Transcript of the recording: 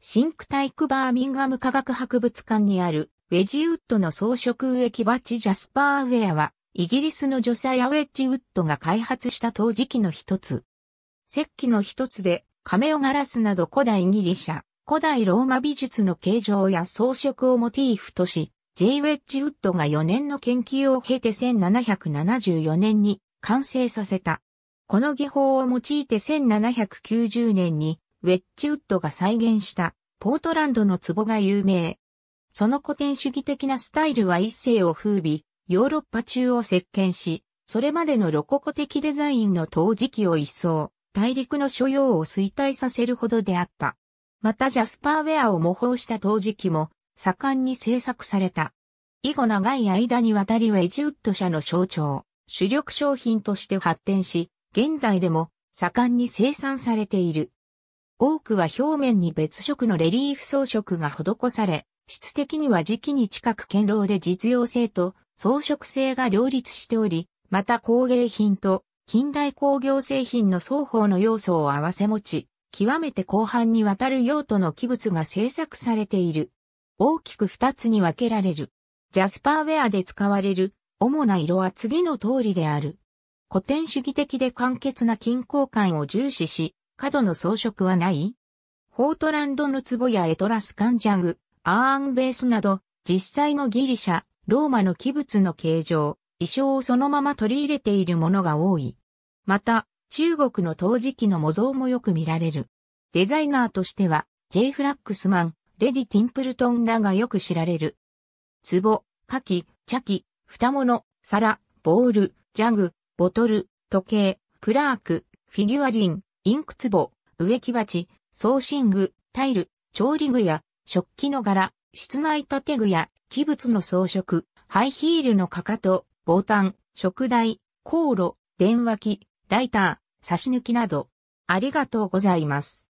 シンクタイクバーミンガム科学博物館にあるウェジウッドの装飾植木鉢ジャスパーウェアは、イギリスの女性アウェッジウッドが開発した陶磁器の一つ。石器の一つで、カメオガラスなど古代ギリシャ、古代ローマ美術の形状や装飾をモチーフとし、J. ウェッジウッドが4年の研究を経て1774年に完成させた。この技法を用いて1790年にウェッジウッドが再現したポートランドの壺が有名。その古典主義的なスタイルは一世を風靡、ヨーロッパ中を席巻し、それまでのロココ的デザインの陶磁器を一層、大陸の所要を衰退させるほどであった。またジャスパーウェアを模倣した陶磁器も盛んに製作された。以後長い間にわたりウェジウッド社の象徴、主力商品として発展し、現代でも盛んに生産されている。多くは表面に別色のレリーフ装飾が施され、質的には時期に近く堅牢で実用性と装飾性が両立しており、また工芸品と近代工業製品の双方の要素を合わせ持ち、極めて広範にわたる用途の器物が製作されている。大きく二つに分けられる。ジャスパーウェアで使われる主な色は次の通りである。古典主義的で簡潔な均衡感を重視し、角の装飾はないフォートランドの壺やエトラスカンジャグ、アーンベースなど、実際のギリシャ、ローマの器物の形状、衣装をそのまま取り入れているものが多い。また、中国の陶磁器の模造もよく見られる。デザイナーとしては、J. フラックスマン、レディ・ティンプルトンらがよく知られる。壺、火器、茶器、蓋物、皿、ボール、ジャグ、ボトル、時計、プラーク、フィギュアリン、インク壺、植木鉢、送信具、タイル、調理具や、食器の柄、室内建具や、器物の装飾、ハイヒールのかかと、ボタン、食台、航路、電話機、ライター、差し抜きなど、ありがとうございます。